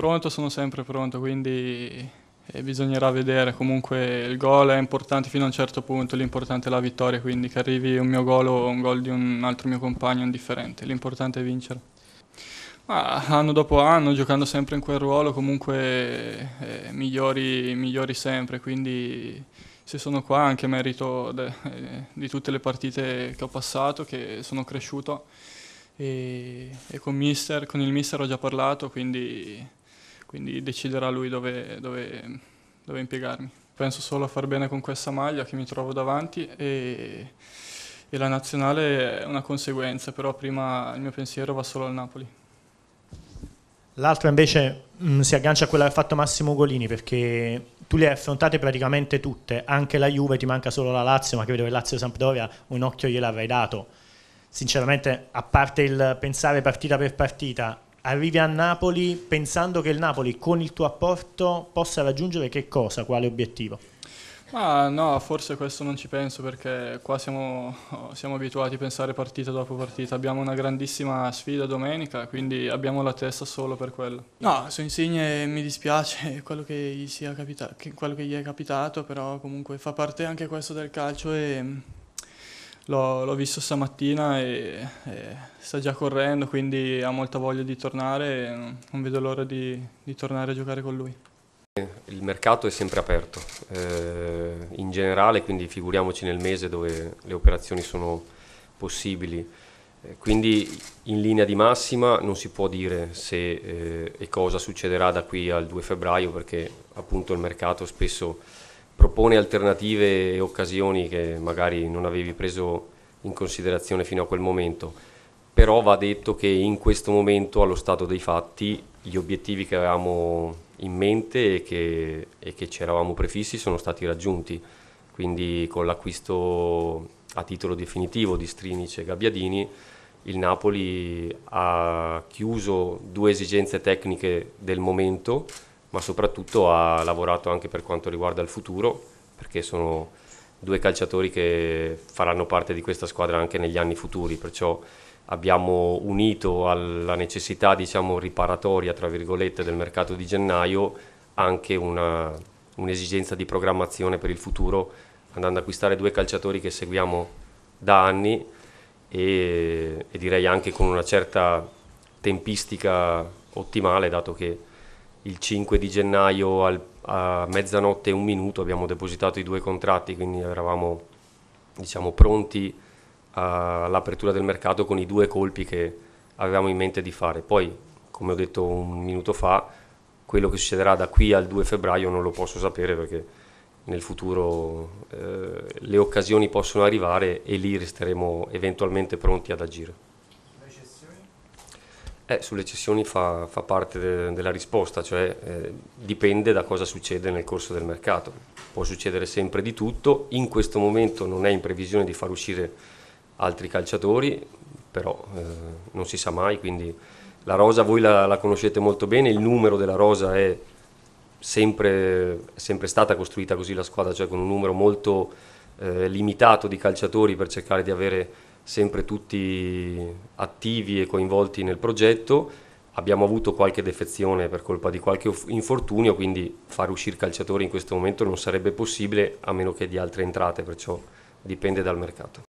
Pronto sono sempre pronto, quindi eh, bisognerà vedere. Comunque il gol è importante fino a un certo punto, l'importante è la vittoria, quindi che arrivi un mio gol o un gol di un altro mio compagno indifferente, l'importante è vincere. Ma anno dopo anno, giocando sempre in quel ruolo, comunque eh, migliori, migliori sempre, quindi se sono qua anche a merito de, eh, di tutte le partite che ho passato, che sono cresciuto e, e con, mister, con il mister ho già parlato, quindi quindi deciderà lui dove, dove, dove impiegarmi. Penso solo a far bene con questa maglia che mi trovo davanti e, e la nazionale è una conseguenza, però prima il mio pensiero va solo al Napoli. L'altra invece mh, mm, si aggancia a quella che ha fatto Massimo Ugolini perché tu le hai affrontate praticamente tutte, anche la Juve, ti manca solo la Lazio, ma credo che Lazio-Sampdoria un occhio gliel'avrei dato. Sinceramente, a parte il pensare partita per partita, arrivi a Napoli pensando che il Napoli con il tuo apporto possa raggiungere che cosa, quale obiettivo? Ma no, forse questo non ci penso perché qua siamo, siamo, abituati a pensare partita dopo partita. Abbiamo una grandissima sfida domenica, quindi abbiamo la testa solo per quello. No, su Insigne mi dispiace quello che, gli capita- che quello che gli è capitato, però comunque fa parte anche questo del calcio e L'ho, l'ho visto stamattina e, e, sta già correndo, quindi ha molta voglia di tornare e non vedo l'ora di, di tornare a giocare con lui. Il mercato è sempre aperto, eh, in generale, quindi figuriamoci nel mese dove le operazioni sono possibili. Eh, quindi in linea di massima non si può dire se eh, e cosa succederà da qui al 2 febbraio perché appunto il mercato spesso propone alternative e occasioni che magari non avevi preso in considerazione fino a quel momento. Però va detto che in questo momento, allo stato dei fatti, gli obiettivi che avevamo in mente e che, e che ci eravamo prefissi sono stati raggiunti. Quindi con l'acquisto a titolo definitivo di Strinice e Gabbiadini, il Napoli ha chiuso due esigenze tecniche del momento ma soprattutto ha lavorato anche per quanto riguarda il futuro, perché sono due calciatori che faranno parte di questa squadra anche negli anni futuri, perciò abbiamo unito alla necessità diciamo, riparatoria tra virgolette, del mercato di gennaio anche una, un'esigenza di programmazione per il futuro, andando ad acquistare due calciatori che seguiamo da anni e, e direi anche con una certa tempistica ottimale, dato che il 5 di gennaio al, a mezzanotte e un minuto abbiamo depositato i due contratti, quindi eravamo diciamo, pronti all'apertura del mercato con i due colpi che avevamo in mente di fare. Poi, come ho detto un minuto fa, quello che succederà da qui al 2 febbraio non lo posso sapere perché nel futuro eh, le occasioni possono arrivare e lì resteremo eventualmente pronti ad agire. Eh, sulle cessioni fa, fa parte de, della risposta, cioè eh, dipende da cosa succede nel corso del mercato. Può succedere sempre di tutto, in questo momento non è in previsione di far uscire altri calciatori, però eh, non si sa mai, quindi la rosa voi la, la conoscete molto bene, il numero della rosa è sempre, sempre, stata costruita così la squadra, cioè con un numero molto eh, limitato di calciatori per cercare di avere sempre tutti attivi e coinvolti nel progetto. Abbiamo avuto qualche defezione per colpa di qualche infortunio, quindi far uscire calciatori in questo momento non sarebbe possibile a meno che di altre entrate, perciò dipende dal mercato.